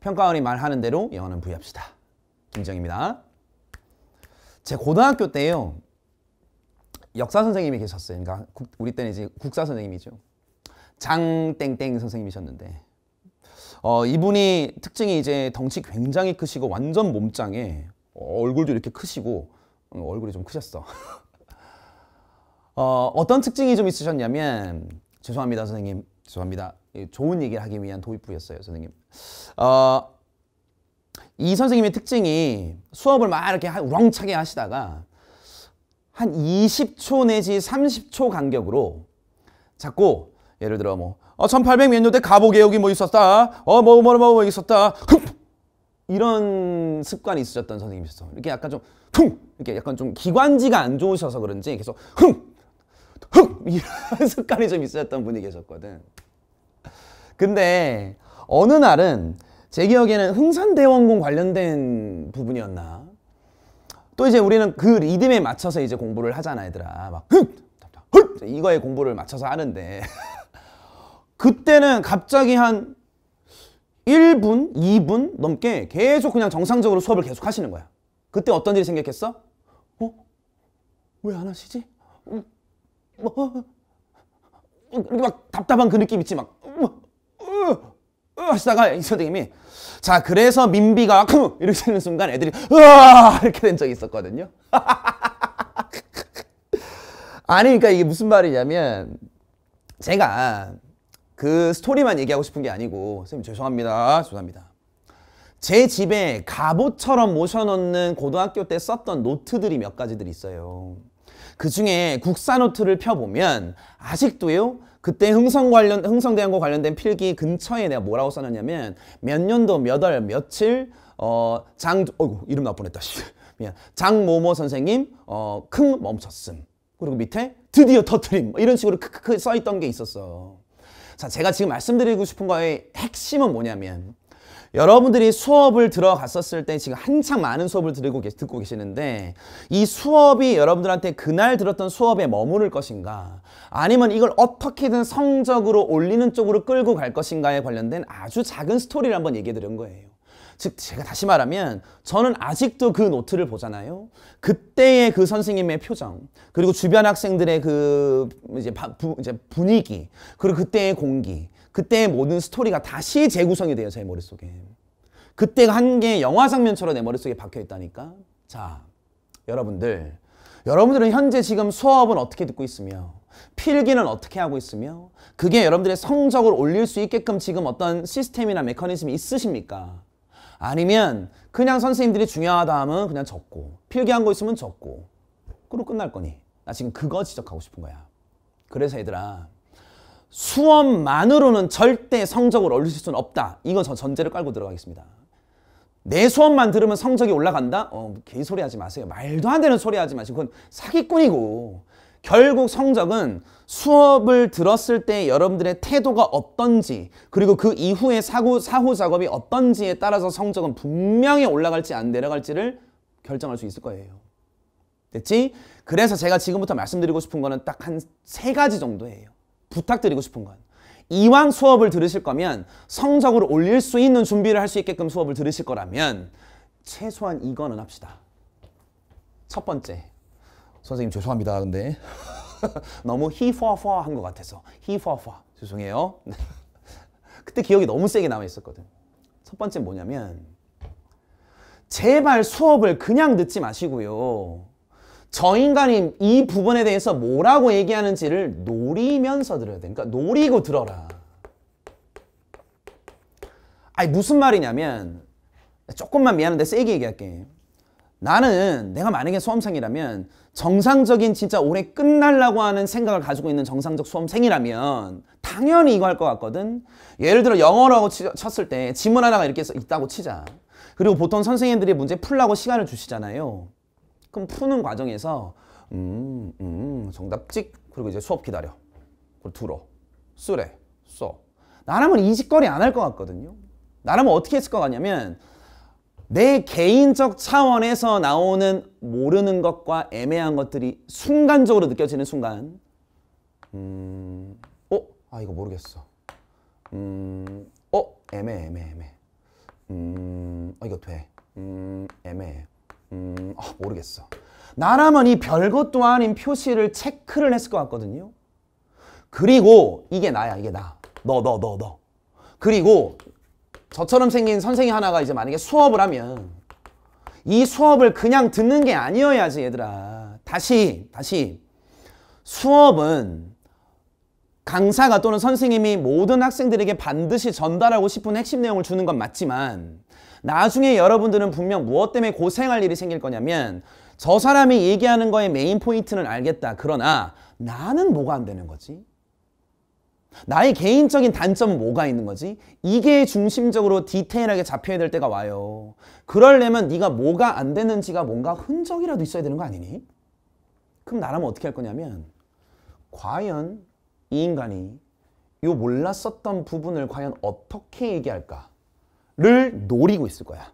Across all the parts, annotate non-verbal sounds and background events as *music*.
평가원이 말하는 대로 영어는 부여합시다. 김정입니다. 제 고등학교 때요. 역사 선생님이 계셨어요. 그러니까 우리 때는 이제 국사 선생님이죠. 장땡땡 선생님이셨는데 어, 이분이 특징이 이제 덩치 굉장히 크시고 완전 몸짱에 어, 얼굴도 이렇게 크시고 어, 얼굴이 좀 크셨어. *laughs* 어, 어떤 특징이 좀 있으셨냐면 죄송합니다 선생님 죄송합니다 좋은 얘기를 하기 위한 도입부였어요 선생님 어, 이 선생님의 특징이 수업을 막 이렇게 우렁차게 하시다가 한 20초 내지 30초 간격으로 자꾸 예를 들어 뭐 어, 1800년대 가보개혁이 뭐 있었다 어뭐뭐뭐뭐 뭐, 뭐, 뭐 있었다 흡! 이런 습관이 있으셨던 선생님이셔어 이렇게 약간 좀 퉁! 이렇게 약간 좀 기관지가 안 좋으셔서 그런지 계속 흥! 흥! 이런 *laughs* 습관이 좀 있으셨던 분이 계셨거든 근데 어느 날은 제 기억에는 흥선대원공 관련된 부분이었나 또 이제 우리는 그 리듬에 맞춰서 이제 공부를 하잖아 얘들아 막 흑! 흑! 이거에 공부를 맞춰서 하는데 *laughs* 그때는 갑자기 한 1분, 2분 넘게 계속 그냥 정상적으로 수업을 계속 하시는 거야 그때 어떤 일이 생겼겠어? 어? 왜 안 하시지? 어? 뭐? 어? 막 답답한 그 느낌 있지 막 하시다가 이 선생님이 자 그래서 민비가 *laughs* 쿵 이렇게 되는 순간 애들이 으아 이렇게 된 적이 있었거든요. *laughs* 아니 그러니까 이게 무슨 말이냐면 제가 그 스토리만 얘기하고 싶은 게 아니고 선생님 죄송합니다. 죄송합니다. 제 집에 갑옷처럼 모셔놓는 고등학교 때 썼던 노트들이 몇가지들 있어요. 그 중에 국사 노트를 펴보면 아직도요 그때 흥성 관련 흥성대왕과 관련된 필기 근처에 내가 뭐라고 써놨냐면 몇 년도 몇 월 며칠 어장 어이구 이름 나보냈했다씨 *laughs* 미안 장모모 선생님 어큰 멈췄음 그리고 밑에 드디어 터트림 뭐 이런 식으로 크크크 써있던 게 있었어 자 제가 지금 말씀드리고 싶은 거의 핵심은 뭐냐면 여러분들이 수업을 들어갔었을 때 지금 한창 많은 수업을 들고 계, 듣고 계시는데 이 수업이 여러분들한테 그날 들었던 수업에 머무를 것인가 아니면 이걸 어떻게든 성적으로 올리는 쪽으로 끌고 갈 것인가에 관련된 아주 작은 스토리를 한번 얘기해 드린 거예요. 즉 제가 다시 말하면 저는 아직도 그 노트를 보잖아요. 그때의 그 선생님의 표정 그리고 주변 학생들의 그 이제, 부, 이제 분위기 그리고 그때의 공기 그때의 모든 스토리가 다시 재구성이 돼요. 제 머릿속에. 그때가 한 게 영화 장면처럼 내 머릿속에 박혀있다니까. 자, 여러분들. 여러분들은 현재 지금 수업은 어떻게 듣고 있으며 필기는 어떻게 하고 있으며 그게 여러분들의 성적을 올릴 수 있게끔 지금 어떤 시스템이나 메커니즘이 있으십니까? 아니면 그냥 선생님들이 중요하다 하면 그냥 적고 필기한 거 있으면 적고 그로 끝날 거니 나 지금 그거 지적하고 싶은 거야 그래서 얘들아 수업만으로는 절대 성적을 올릴 수는 없다. 이건 저 전제를 깔고 들어가겠습니다. 내 수업만 들으면 성적이 올라간다? 어, 개소리 하지 마세요. 말도 안 되는 소리 하지 마세요 그건 사기꾼이고 결국 성적은 수업을 들었을 때 여러분들의 태도가 어떤지 그리고 그 이후의 사고 사후 작업이 어떤지에 따라서 성적은 분명히 올라갈지 안 내려갈지를 결정할 수 있을 거예요. 됐지? 그래서 제가 지금부터 말씀드리고 싶은 거는 딱 한 세 가지 정도예요. 부탁드리고 싶은 건 이왕 수업을 들으실 거면 성적을 올릴 수 있는 준비를 할 수 있게끔 수업을 들으실 거라면 최소한 이거는 합시다. 첫 번째. 선생님 죄송합니다. 근데 *laughs* 너무 히퍼퍼 한것 같아서 히퍼퍼 죄송해요. 네. 그때 기억이 너무 세게 남아 있었거든. 첫 번째 뭐냐면 제발 수업을 그냥 듣지 마시고요. 저 인간이 이 부분에 대해서 뭐라고 얘기하는지를 노리면서 들어야 되니까 그러니까 노리고 들어라. 아니 무슨 말이냐면 조금만 미안한데 세게 얘기할게. 나는 내가 만약에 수험생이라면 정상적인 진짜 올해 끝날라고 하는 생각을 가지고 있는 정상적 수험생이라면 당연히 이거 할 것 같거든. 예를 들어 영어라고 쳤을 때 지문 하나가 이렇게 있다고 치자. 그리고 보통 선생님들이 문제 풀라고 시간을 주시잖아요. 그럼 푸는 과정에서 음, 음, 정답 찍 그리고 이제 수업 기다려 그리고 들어 쓰래 써 나라면 이 짓거리 안 할 것 같거든요 나라면 어떻게 했을 것 같냐면 내 개인적 차원에서 나오는 모르는 것과 애매한 것들이 순간적으로 느껴지는 순간 음, 어? 아 이거 모르겠어 음, 어? 애매애매애매 음, 어 이거 돼 음, 애매해 음, 아, 모르겠어. 나라면 이 별것도 아닌 표시를 체크를 했을 것 같거든요. 그리고 이게 나야, 이게 나. 너, 너, 너, 너. 그리고 저처럼 생긴 선생이 하나가 이제 만약에 수업을 하면 이 수업을 그냥 듣는 게 아니어야지 얘들아. 다시, 다시. 수업은 강사가 또는 선생님이 모든 학생들에게 반드시 전달하고 싶은 핵심 내용을 주는 건 맞지만 나중에 여러분들은 분명 무엇 때문에 고생할 일이 생길 거냐면 저 사람이 얘기하는 거의 메인 포인트는 알겠다. 그러나 나는 뭐가 안 되는 거지? 나의 개인적인 단점은 뭐가 있는 거지? 이게 중심적으로 디테일하게 잡혀야 될 때가 와요. 그럴려면 네가 뭐가 안 되는지가 뭔가 흔적이라도 있어야 되는 거 아니니? 그럼 나라면 어떻게 할 거냐면 과연 이 인간이 요 몰랐었던 부분을 과연 어떻게 얘기할까? 를 노리고 있을 거야.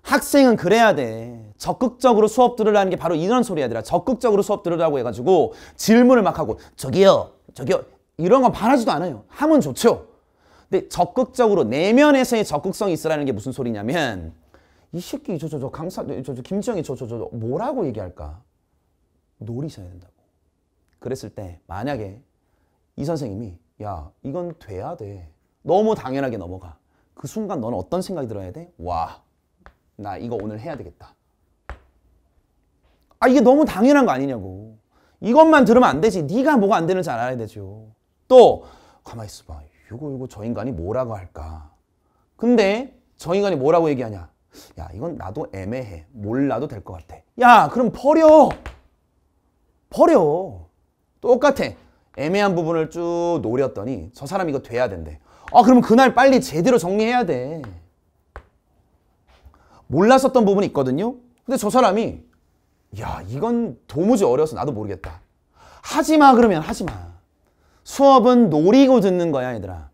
학생은 그래야 돼. 적극적으로 수업 들으라는 게 바로 이런 소리야 얘들아. 적극적으로 수업 들으라고 해가지고 질문을 막 하고 저기요 저기요 이런 건 바라지도 않아요. 하면 좋죠. 근데 적극적으로 내면에서의 적극성이 있으라는 게 무슨 소리냐면 이 새끼 저저 저 강사 저 저 김정희 저저저 저, 저, 뭐라고 얘기할까 노리셔야 된다고 그랬을 때 만약에 이 선생님이 야 이건 돼야 돼 너무 당연하게 넘어가 그 순간 너는 어떤 생각이 들어야 돼? 와, 나 이거 오늘 해야 되겠다. 아 이게 너무 당연한 거 아니냐고. 이것만 들으면 안 되지. 네가 뭐가 안 되는지 알아야 되죠. 또 가만히 있어봐. 이거 이거 저 인간이 뭐라고 할까. 근데 저 인간이 뭐라고 얘기하냐. 야 이건 나도 애매해. 몰라도 될 것 같아. 야 그럼 버려. 버려. 똑같아. 애매한 부분을 쭉 노렸더니 저 사람 이거 돼야 된대. 아 그러면 그날 빨리 제대로 정리해야 돼. 몰랐었던 부분이 있거든요. 근데 저 사람이 야 이건 도무지 어려서 워 나도 모르겠다. 하지마 그러면 하지마. 수업은 노리고 듣는 거야 얘들아.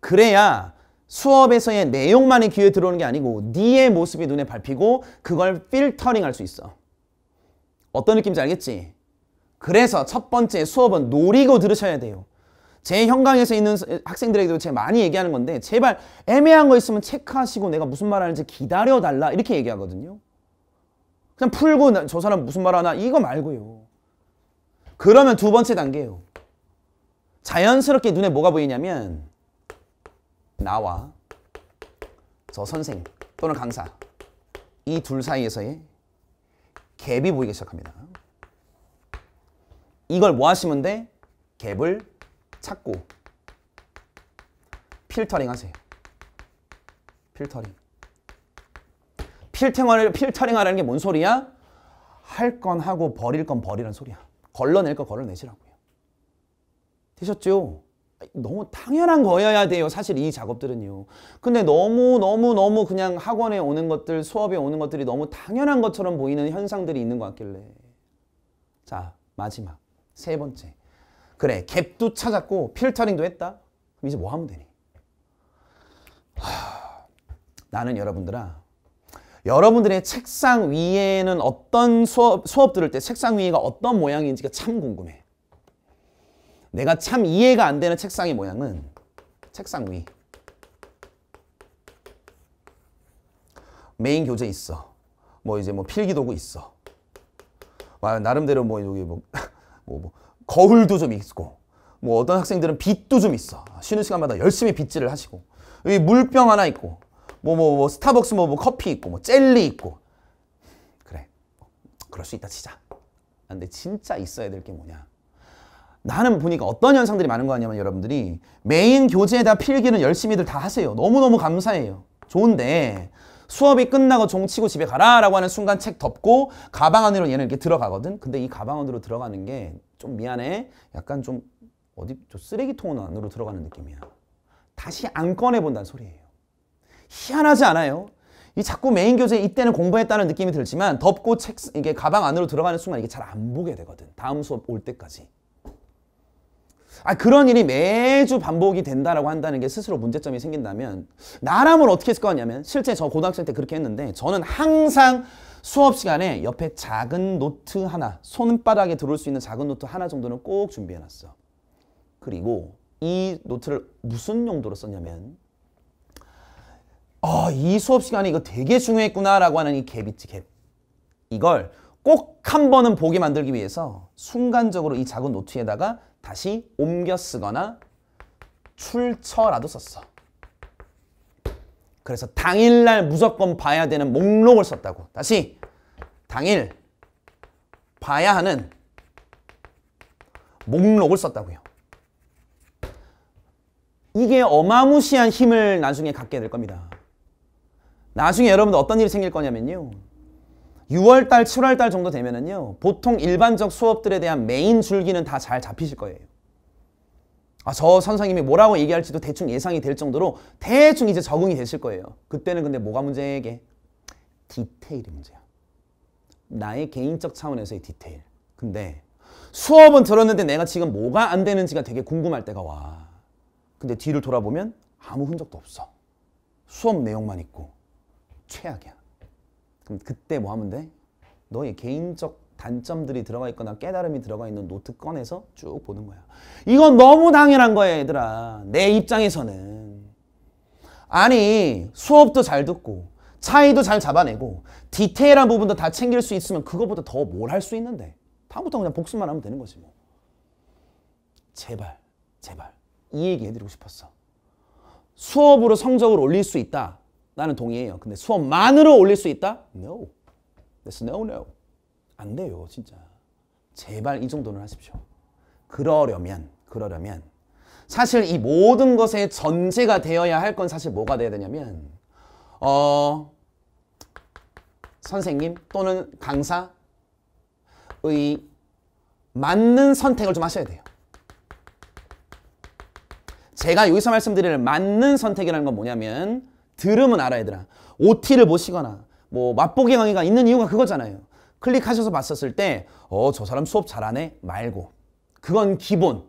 그래야 수업에서의 내용만이 귀에 들어오는 게 아니고 네의 모습이 눈에 밟히고 그걸 필터링 할 수 있어. 어떤 느낌인지 알겠지? 그래서 첫 번째 수업은 노리고 들으셔야 돼요. 제 현강에서 있는 학생들에게도 제가 많이 얘기하는 건데 제발 애매한 거 있으면 체크하시고 내가 무슨 말 하는지 기다려달라 이렇게 얘기하거든요. 그냥 풀고 저 사람 무슨 말 하나 이거 말고요. 그러면 두 번째 단계요 자연스럽게 눈에 뭐가 보이냐면 나와 저 선생 또는 강사 이 둘 사이에서의 갭이 보이기 시작합니다. 이걸 뭐 하시면 돼? 갭을 찾고 필터링 하세요. 필터링. 필터링 필터링 하라는 게 뭔 소리야? 할 건 하고 버릴 건버리는 소리야. 걸러낼 거 걸러내시라고요. 되셨죠? 너무 당연한 거여야 돼요. 사실 이 작업들은요. 근데 너무 너무 너무 그냥 학원에 오는 것들, 수업에 오는 것들이 너무 당연한 것처럼 보이는 현상들이 있는 것 같길래. 자, 마지막. 세 번째. 그래 갭도 찾았고 필터링도 했다. 그럼 이제 뭐 하면 되니? 하... 나는 여러분들아 여러분들의 책상 위에는 어떤 수업, 수업 들을 때 책상 위가 어떤 모양인지가 참 궁금해. 내가 참 이해가 안 되는 책상의 모양은 책상 위. 메인 교재 있어. 뭐 이제 뭐 필기 도구 있어. 와 나름대로 뭐 여기 뭐, *laughs* 뭐, 뭐 거울도 좀 있고 뭐 어떤 학생들은 빛도좀 있어 쉬는 시간마다 열심히 빗질을 하시고 여기 물병 하나 있고 뭐뭐 뭐, 뭐, 스타벅스 뭐, 뭐 커피 있고 뭐 젤리 있고 그래 그럴 수 있다 치자 아, 근데 진짜 있어야 될 게 뭐냐 나는 보니까 어떤 현상들이 많은 거 아니냐면 여러분들이 메인 교재에다 필기는 열심히들 다 하세요 너무너무 감사해요 좋은데 수업이 끝나고 종 치고 집에 가라 라고 하는 순간 책 덮고 가방 안으로 얘는 이렇게 들어가거든 근데 이 가방 안으로 들어가는 게좀 미안해. 약간 좀 어디 저 쓰레기통 안으로 들어가는 느낌이야. 다시 안 꺼내본다는 소리예요. 희한하지 않아요? 이 자꾸 메인 교재 이때는 공부했다는 느낌이 들지만 덮고 책 이게 가방 안으로 들어가는 순간 이게 잘 안 보게 되거든. 다음 수업 올 때까지. 아 그런 일이 매주 반복이 된다라고 한다는 게 스스로 문제점이 생긴다면 나라면 어떻게 했을 거냐면 실제 저 고등학생 때 그렇게 했는데 저는 항상 수업 시간에 옆에 작은 노트 하나, 손바닥에 들어올 수 있는 작은 노트 하나 정도는 꼭 준비해놨어. 그리고 이 노트를 무슨 용도로 썼냐면 어, 이 수업 시간에 이거 되게 중요했구나라고 하는 이갭 있지, 갭. 이걸 꼭 한 번은 보게 만들기 위해서 순간적으로 이 작은 노트에다가 다시 옮겨 쓰거나 출처라도 썼어. 그래서 당일날 무조건 봐야 되는 목록을 썼다고. 다시 당일 봐야 하는 목록을 썼다고요. 이게 어마무시한 힘을 나중에 갖게 될 겁니다. 나중에 여러분들 어떤 일이 생길 거냐면요. 6월달, 7월달 정도 되면은요. 보통 일반적 수업들에 대한 메인 줄기는 다 잘 잡히실 거예요. 아, 저 선생님이 뭐라고 얘기할지도 대충 예상이 될 정도로 대충 이제 적응이 되실 거예요. 그때는 근데 뭐가 문제게? 디테일이 문제야. 나의 개인적 차원에서의 디테일. 근데 수업은 들었는데 내가 지금 뭐가 안 되는지가 되게 궁금할 때가 와. 근데 뒤를 돌아보면 아무 흔적도 없어. 수업 내용만 있고 최악이야. 그럼 그때 뭐 하면 돼? 너의 개인적 단점들이 들어가 있거나 깨달음이 들어가 있는 노트 꺼내서 쭉 보는 거야. 이건 너무 당연한 거야 얘들아. 내 입장에서는. 아니 수업도 잘 듣고 차이도 잘 잡아내고 디테일한 부분도 다 챙길 수 있으면 그것보다더 뭘 할 수 있는데 다음부터 그냥 복습만 하면 되는 거지 뭐. 제발 제발 이 얘기 해드리고 싶었어. 수업으로 성적을 올릴 수 있다. 나는 동의해요. 근데 수업만으로 올릴 수 있다? No. That's no no. 안 돼요 진짜. 제발 이 정도는 하십시오. 그러려면 그러려면 사실 이 모든 것의 전제가 되어야 할 건 사실 뭐가 돼야 되냐면 어 선생님 또는 강사의 맞는 선택을 좀 하셔야 돼요. 제가 여기서 말씀드리는 맞는 선택이라는 건 뭐냐면 들으면 알아 얘들아. OT를 보시거나 뭐 맛보기 강의가 있는 이유가 그거잖아요. 클릭하셔서 봤었을 때 어 저 사람 수업 잘하네 말고 그건 기본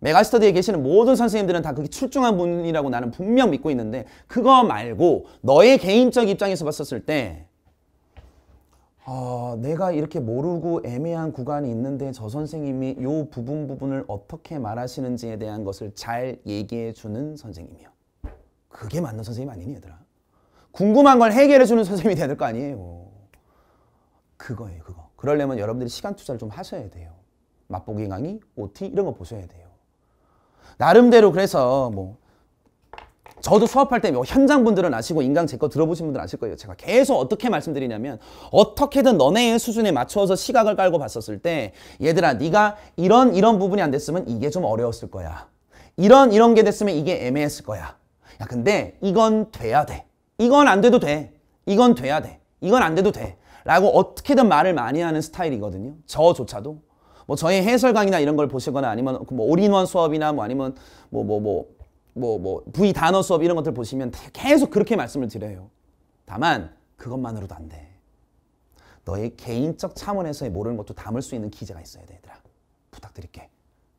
메가스터디에 계시는 모든 선생님들은 다 그게 출중한 분이라고 나는 분명 믿고 있는데 그거 말고 너의 개인적 입장에서 봤었을 때 어, 내가 이렇게 모르고 애매한 구간이 있는데 저 선생님이 요 부분 부분을 어떻게 말하시는지에 대한 것을 잘 얘기해 주는 선생님이요. 그게 맞는 선생님 아니니 얘들아. 궁금한 걸 해결해 주는 선생님이 돼야 될 거 아니에요. 그거예요, 그거. 그러려면 여러분들이 시간 투자를 좀 하셔야 돼요. 맛보기 강의, OT 이런 거 보셔야 돼요. 나름대로 그래서 뭐 저도 수업할 때 뭐 현장 분들은 아시고 인강 제거 들어보신 분들은 아실 거예요. 제가 계속 어떻게 말씀드리냐면 어떻게든 너네의 수준에 맞춰서 시각을 깔고 봤었을 때 얘들아 네가 이런 이런 부분이 안 됐으면 이게 좀 어려웠을 거야. 이런 이런 게 됐으면 이게 애매했을 거야. 야 근데 이건 돼야 돼. 이건 안 돼도 돼. 이건 돼야 돼. 이건 안 돼도 돼. 라고 어떻게든 말을 많이 하는 스타일이거든요. 저조차도. 뭐 저의 해설 강의나 이런 걸 보시거나 아니면 뭐 올인원 수업이나 뭐 아니면 뭐 뭐뭐 뭐, 뭐 뭐, 뭐, 부위 단어 수업 이런 것들 보시면 계속 그렇게 말씀을 드려요. 다만, 그것만으로도 안 돼. 너의 개인적 차원에서의 모르는 것도 담을 수 있는 기재가 있어야 되더라. 부탁드릴게.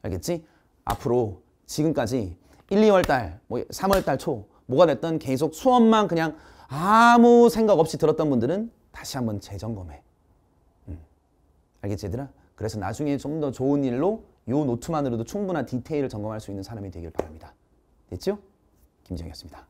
알겠지? 앞으로 지금까지 1, 2월 달, 뭐 3월 달 초, 뭐가 됐던 계속 수업만 그냥 아무 생각 없이 들었던 분들은 다시 한번 재점검해. 음. 알겠지, 얘들아? 그래서 나중에 좀 더 좋은 일로 요 노트만으로도 충분한 디테일을 점검할 수 있는 사람이 되길 바랍니다. 됐죠? 김지이었습니다